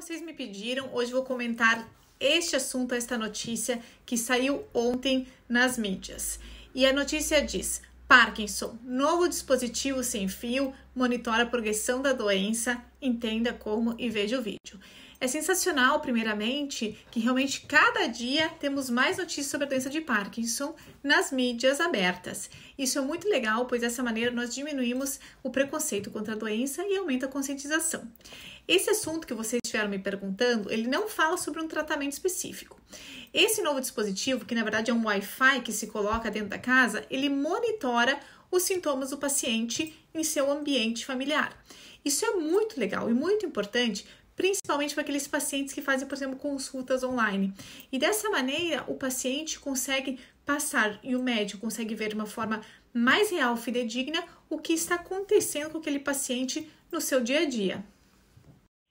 vocês me pediram, hoje vou comentar este assunto, esta notícia que saiu ontem nas mídias. E a notícia diz: Parkinson, novo dispositivo sem fio, monitora a progressão da doença, entenda como e veja o vídeo. É sensacional, primeiramente, que realmente cada dia temos mais notícias sobre a doença de Parkinson nas mídias abertas. Isso é muito legal, pois dessa maneira nós diminuímos o preconceito contra a doença e aumenta a conscientização. Esse assunto que vocês estiveram me perguntando, ele não fala sobre um tratamento específico. Esse novo dispositivo, que na verdade é um Wi-Fi que se coloca dentro da casa, ele monitora os sintomas do paciente em seu ambiente familiar. Isso é muito legal e muito importante, principalmente para aqueles pacientes que fazem, por exemplo, consultas online. E dessa maneira, o paciente consegue passar e o médico consegue ver de uma forma mais real, fidedigna, o que está acontecendo com aquele paciente no seu dia a dia.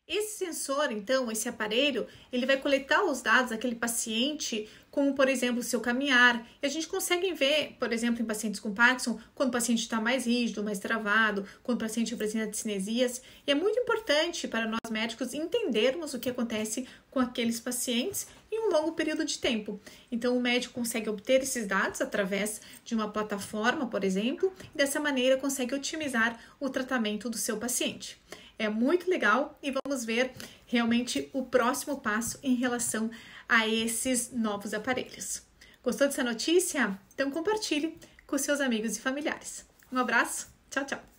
Esse sensor, então, esse aparelho, ele vai coletar os dados daquele paciente, como por exemplo o seu caminhar. E a gente consegue ver, por exemplo, em pacientes com Parkinson, quando o paciente está mais rígido, mais travado, quando o paciente apresenta cinesias. E é muito importante para nós médicos entendermos o que acontece com aqueles pacientes em um longo período de tempo. Então, o médico consegue obter esses dados através de uma plataforma, por exemplo, e dessa maneira consegue otimizar o tratamento do seu paciente é muito legal e vamos ver realmente o próximo passo em relação a esses novos aparelhos. Gostou dessa notícia? Então compartilhe com seus amigos e familiares. Um abraço, tchau, tchau!